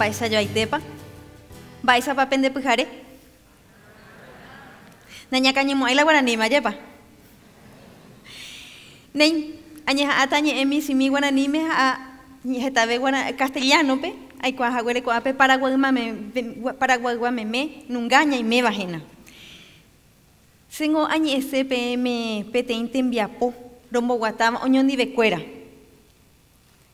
paisa aitepa. paisa pa pujare. Pues, naña cañemua y la guaraní mayepa. Nen, añeja atañe emi mi guaraní me a castellano pe, ay cuaja cuape paraguay mame, paraguay guameme, nungaña y me bajena, Sengo añe ese pm en tembiapo, rombo guatama, oñón de becuera.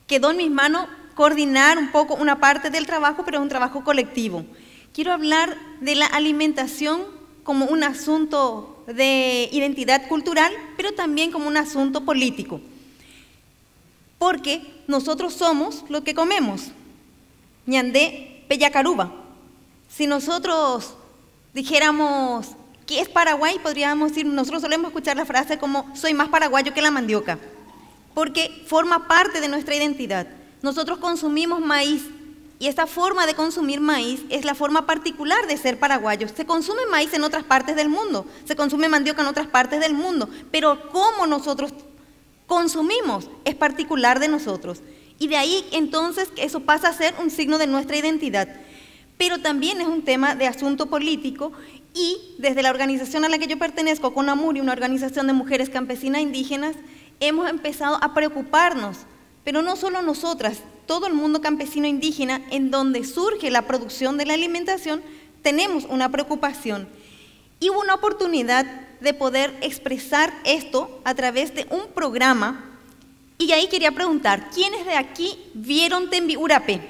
Quedó en mis manos coordinar un poco una parte del trabajo, pero es un trabajo colectivo. Quiero hablar de la alimentación como un asunto de identidad cultural, pero también como un asunto político. Porque nosotros somos lo que comemos. Ñandé Pellacaruba. Si nosotros dijéramos qué es Paraguay, podríamos decir, nosotros solemos escuchar la frase como soy más paraguayo que la mandioca, porque forma parte de nuestra identidad. Nosotros consumimos maíz y esta forma de consumir maíz es la forma particular de ser paraguayos. Se consume maíz en otras partes del mundo, se consume mandioca en otras partes del mundo, pero cómo nosotros consumimos es particular de nosotros. Y de ahí entonces eso pasa a ser un signo de nuestra identidad. Pero también es un tema de asunto político y desde la organización a la que yo pertenezco, Conamuri, una organización de mujeres campesinas indígenas, hemos empezado a preocuparnos pero no solo nosotras, todo el mundo campesino indígena, en donde surge la producción de la alimentación, tenemos una preocupación y hubo una oportunidad de poder expresar esto a través de un programa. Y ahí quería preguntar, ¿quiénes de aquí vieron Tembi Urape?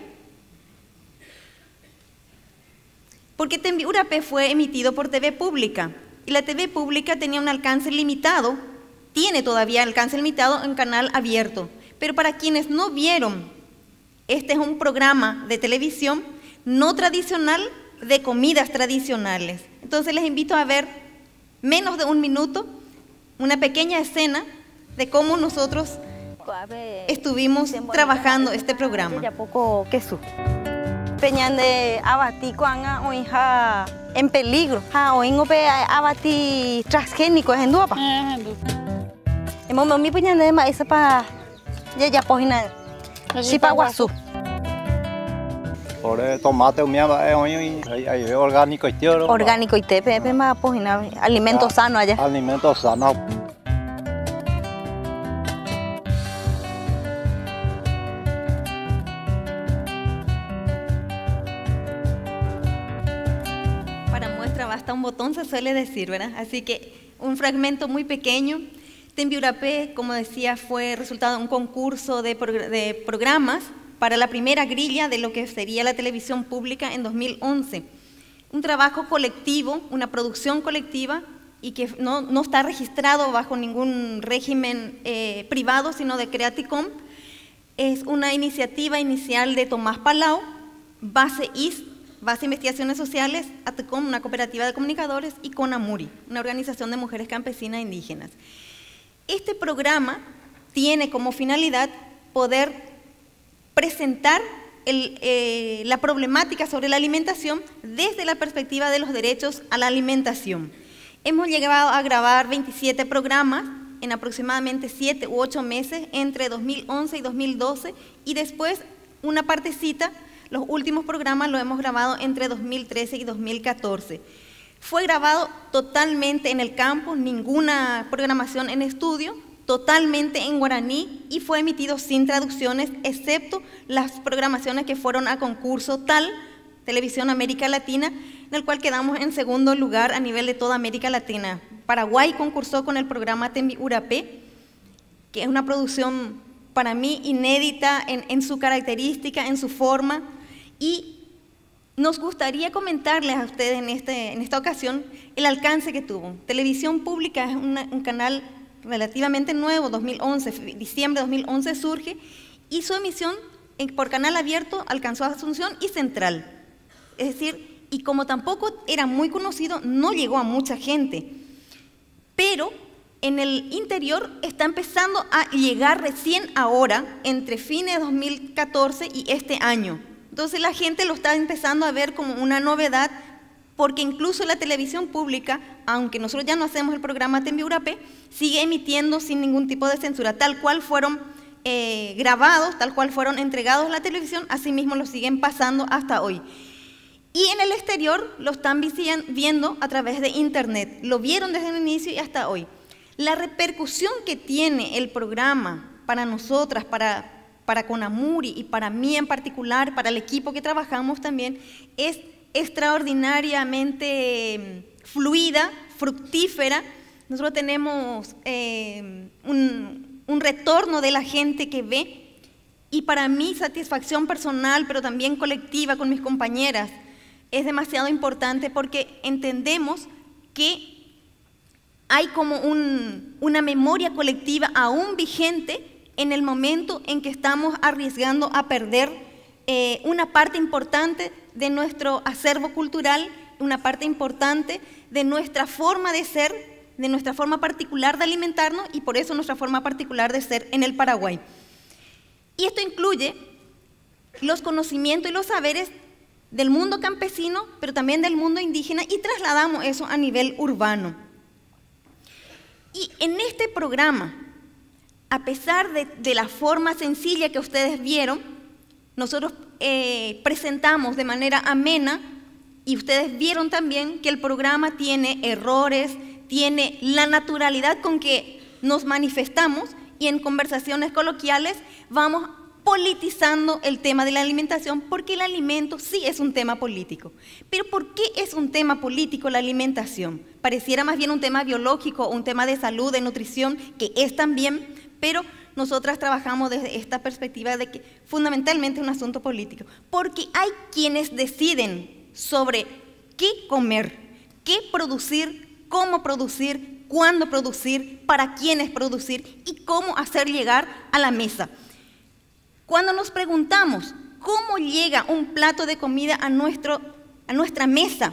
Porque Tembi Urape fue emitido por TV Pública y la TV Pública tenía un alcance limitado, tiene todavía alcance limitado en canal abierto. Pero para quienes no vieron, este es un programa de televisión no tradicional de comidas tradicionales. Entonces les invito a ver menos de un minuto una pequeña escena de cómo nosotros estuvimos trabajando este programa. de abatico o hija en peligro. Ha pe abati transgénico es en duapa. Hemos mi de maíz para ya pojina Chipaguazú. Por el tomate umiaba es eh, eh, orgánico y Orgánico y té, pepe más pues, pojina, alimento sano allá. Alimento sano. Para muestra basta un botón se suele decir, ¿verdad? Así que un fragmento muy pequeño Tembiurapé, este como decía, fue resultado de un concurso de, programas para la primera grilla de lo que sería la televisión pública en 2011. Un trabajo colectivo, una producción colectiva y que no, está registrado bajo ningún régimen eh, privado, sino de Creaticom. Es una iniciativa inicial de Tomás Palau, Base IS, Base Investigaciones Sociales, ATCOM, una cooperativa de comunicadores, y CONAMURI, una organización de mujeres campesinas e indígenas. Este programa tiene como finalidad poder presentar eh, la problemática sobre la alimentación desde la perspectiva de los derechos a la alimentación. Hemos llegado a grabar 27 programas en aproximadamente 7 u 8 meses entre 2011 y 2012 y después una partecita, los últimos programas los hemos grabado entre 2013 y 2014. Fue grabado totalmente en el campo, ninguna programación en estudio, totalmente en guaraní y fue emitido sin traducciones, excepto las programaciones que fueron a concurso tal, Televisión América Latina, en el cual quedamos en segundo lugar a nivel de toda América Latina. Paraguay concursó con el programa Tembi Urapé, que es una producción para mí inédita en, en su característica, en su forma, y nos gustaría comentarles a ustedes este, en, esta ocasión el alcance que tuvo. Televisión Pública es un canal relativamente nuevo, 2011, diciembre de 2011 surge, y su emisión por canal abierto alcanzó Asunción y Central. Es decir, y como tampoco era muy conocido, no llegó a mucha gente. Pero en el interior está empezando a llegar recién ahora, entre fines de 2014 y este año. Entonces la gente lo está empezando a ver como una novedad, porque incluso la televisión pública, aunque nosotros ya no hacemos el programa Tembiurape, sigue emitiendo sin ningún tipo de censura, tal cual fueron eh, grabados, tal cual fueron entregados a la televisión, así mismo lo siguen pasando hasta hoy. Y en el exterior lo están viendo a través de internet, lo vieron desde el inicio y hasta hoy. La repercusión que tiene el programa para nosotras, para, para Conamuri y para mí en particular, para el equipo que trabajamos también, es extraordinariamente em, fluida, fructífera. Nosotros tenemos em, un, retorno de la gente que ve y para mí satisfacción personal, pero también colectiva con mis compañeras, es demasiado importante porque entendemos que hay como una memoria colectiva aún vigente en el momento en que estamos arriesgando a perder eh, una parte importante de nuestro acervo cultural, una parte importante de nuestra forma de ser, de nuestra forma particular de alimentarnos y por eso nuestra forma particular de ser en el Paraguay. Y esto incluye los conocimientos y los saberes del mundo campesino, pero también del mundo indígena y trasladamos eso a nivel urbano. Y en este programa a pesar de, la forma sencilla que ustedes vieron, nosotros eh, presentamos de manera amena y ustedes vieron también que el programa tiene errores, tiene la naturalidad con que nos manifestamos y en conversaciones coloquiales vamos politizando el tema de la alimentación porque el alimento sí es un tema político. Pero ¿por qué es un tema político la alimentación? Pareciera más bien un tema biológico, un tema de salud, de nutrición, que es también, pero nosotras trabajamos desde esta perspectiva de que fundamentalmente es un asunto político, porque hay quienes deciden sobre qué comer, qué producir, cómo producir, cuándo producir, para quiénes producir y cómo hacer llegar a la mesa. Cuando nos preguntamos cómo llega un plato de comida a, nuestro, a nuestra mesa,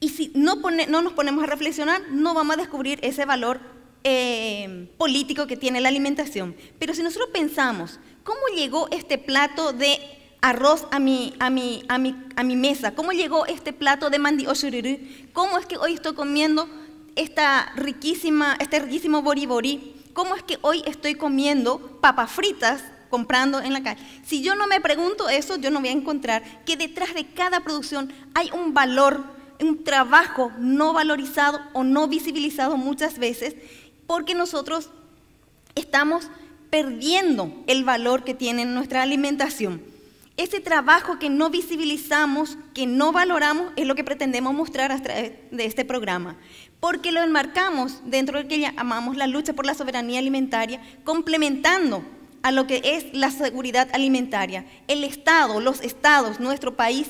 y si no, no nos ponemos a reflexionar, no vamos a descubrir ese valor eh, político que tiene la alimentación. Pero si nosotros pensamos, ¿cómo llegó este plato de arroz a mi, a mi, a mi, a mi mesa? ¿Cómo llegó este plato de mandi oshururu? ¿Cómo es que hoy estoy comiendo esta riquísima, este riquísimo boribori, ¿Cómo es que hoy estoy comiendo papas fritas comprando en la calle. Si yo no me pregunto eso, yo no voy a encontrar que detrás de cada producción hay un valor, un trabajo no valorizado o no visibilizado muchas veces porque nosotros estamos perdiendo el valor que tiene nuestra alimentación. Ese trabajo que no visibilizamos, que no valoramos, es lo que pretendemos mostrar a través de este programa, porque lo enmarcamos dentro de lo que llamamos la lucha por la soberanía alimentaria, complementando a lo que es la seguridad alimentaria. El Estado, los estados, nuestro país,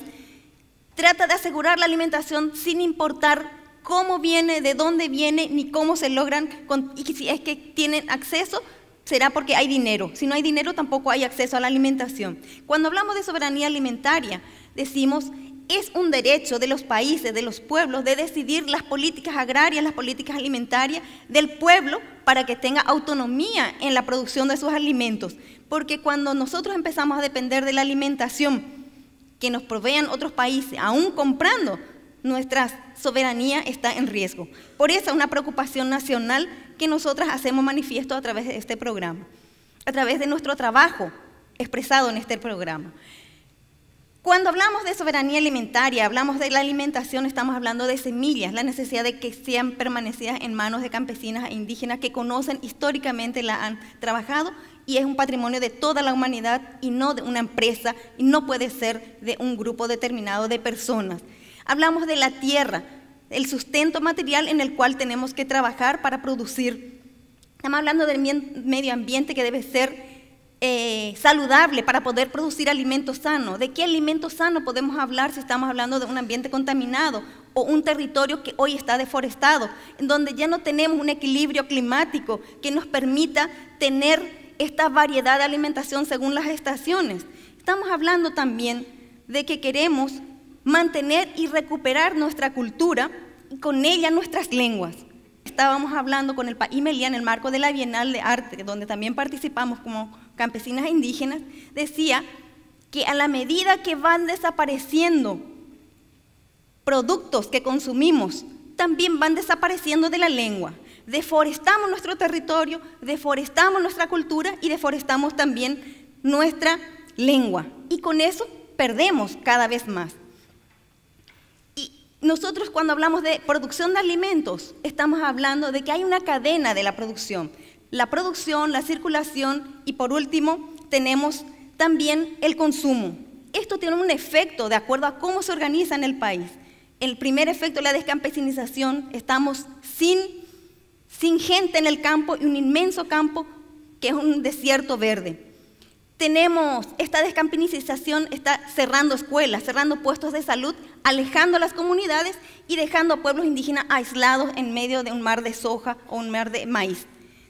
trata de asegurar la alimentación sin importar cómo viene, de dónde viene, ni cómo se logran, y si es que tienen acceso, será porque hay dinero. Si no hay dinero, tampoco hay acceso a la alimentación. Cuando hablamos de soberanía alimentaria, decimos, es un derecho de los países, de los pueblos, de decidir las políticas agrarias, las políticas alimentarias del pueblo para que tenga autonomía en la producción de sus alimentos. Porque cuando nosotros empezamos a depender de la alimentación que nos provean otros países, aún comprando, nuestra soberanía está en riesgo. Por eso una preocupación nacional que nosotras hacemos manifiesto a través de este programa, a través de nuestro trabajo expresado en este programa. Cuando hablamos de soberanía alimentaria, hablamos de la alimentación, estamos hablando de semillas, la necesidad de que sean permanecidas en manos de campesinas e indígenas que conocen históricamente, la han trabajado y es un patrimonio de toda la humanidad y no de una empresa y no puede ser de un grupo determinado de personas. Hablamos de la tierra, el sustento material en el cual tenemos que trabajar para producir. Estamos hablando del medio ambiente que debe ser eh, saludable para poder producir alimentos sanos. ¿De qué alimento sano podemos hablar si estamos hablando de un ambiente contaminado o un territorio que hoy está deforestado, en donde ya no tenemos un equilibrio climático que nos permita tener esta variedad de alimentación según las estaciones? Estamos hablando también de que queremos mantener y recuperar nuestra cultura y con ella nuestras lenguas. Estábamos hablando con el país Melía en el marco de la Bienal de Arte, donde también participamos como campesinas e indígenas, decía que a la medida que van desapareciendo productos que consumimos, también van desapareciendo de la lengua. Deforestamos nuestro territorio, deforestamos nuestra cultura y deforestamos también nuestra lengua. Y con eso perdemos cada vez más nosotros cuando hablamos de producción de alimentos, estamos hablando de que hay una cadena de la producción. La producción, la circulación y por último tenemos también el consumo. Esto tiene un efecto de acuerdo a cómo se organiza en el país. El primer efecto, la descampesinización, estamos sin, sin gente en el campo y un inmenso campo que es un desierto verde. Tenemos esta descampinización, está cerrando escuelas, cerrando puestos de salud, alejando a las comunidades y dejando a pueblos indígenas aislados en medio de un mar de soja o un mar de maíz.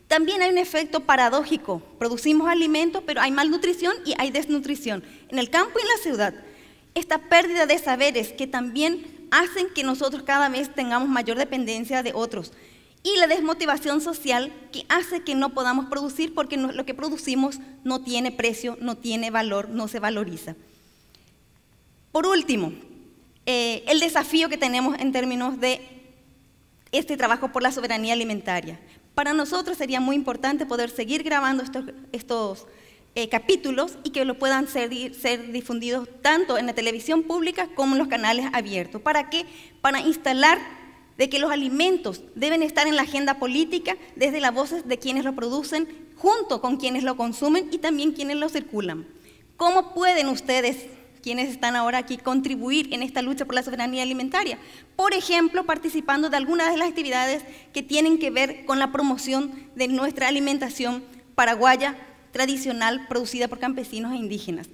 También hay un efecto paradójico. Producimos alimentos, pero hay malnutrición y hay desnutrición en el campo y en la ciudad. Esta pérdida de saberes que también hacen que nosotros cada vez tengamos mayor dependencia de otros y la desmotivación social que hace que no podamos producir porque lo que producimos no tiene precio, no tiene valor, no se valoriza. Por último, eh, el desafío que tenemos en términos de este trabajo por la soberanía alimentaria. Para nosotros sería muy importante poder seguir grabando estos, estos eh, capítulos y que lo puedan ser, ser, difundidos tanto en la televisión pública como en los canales abiertos. ¿Para qué? Para instalar de que los alimentos deben estar en la agenda política desde las voces de quienes lo producen, junto con quienes lo consumen y también quienes lo circulan. ¿Cómo pueden ustedes, quienes están ahora aquí, contribuir en esta lucha por la soberanía alimentaria? Por ejemplo, participando de algunas de las actividades que tienen que ver con la promoción de nuestra alimentación paraguaya tradicional producida por campesinos e indígenas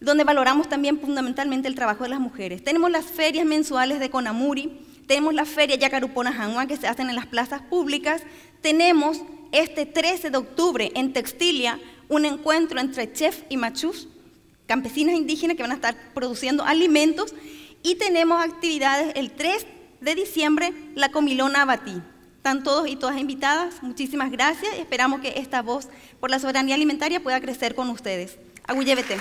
donde valoramos también fundamentalmente el trabajo de las mujeres. Tenemos las ferias mensuales de Conamuri, tenemos feria Yacarupona-Jangua que se hacen en las plazas públicas, tenemos este 13 de octubre en Textilia un encuentro entre chef y machus, campesinas indígenas que van a estar produciendo alimentos, y tenemos actividades el 3 de diciembre, la comilona abatí. Están todos y todas invitadas, muchísimas gracias, esperamos que esta voz por la soberanía alimentaria pueda crecer con ustedes. Agüllevete.